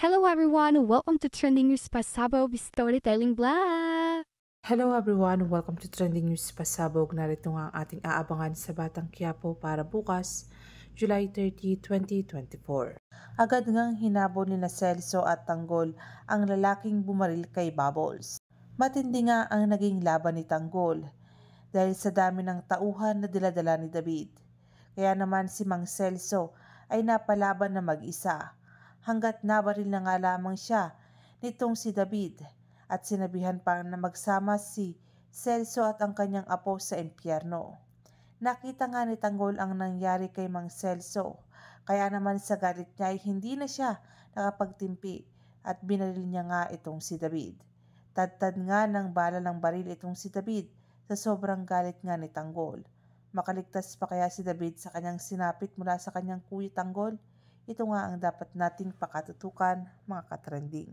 Hello everyone, welcome to Trending News Pasabog Storytelling Blog! Hello everyone, welcome to Trending News Pasabog. Narito nga ang ating aabangan sa Batang Quiapo para bukas, July 30, 2024. Agad ngang hinabol ni Celso at Tanggol ang lalaking bumaril kay Bubbles. Matindi nga ang naging laban ni Tanggol dahil sa dami ng tauhan na diladala ni David. Kaya naman si Mang Celso ay napalaban na mag-isa hanggat nabaril na nga lamang siya nitong si David at sinabihan pa na magsama si Celso at ang kanyang apo sa impyerno. Nakita nga ni Tanggol ang nangyari kay Mang Celso, kaya naman sa galit niya ay hindi na siya nakapagtimpi at binaril niya nga itong si David. Tadtad nga ng bala ng baril itong si David sa sobrang galit nga ni Tanggol. Makaligtas pa kaya si David sa kanyang sinapit mula sa kanyang kuya Tanggol? Ito nga ang dapat nating pakatutukan mga katrending.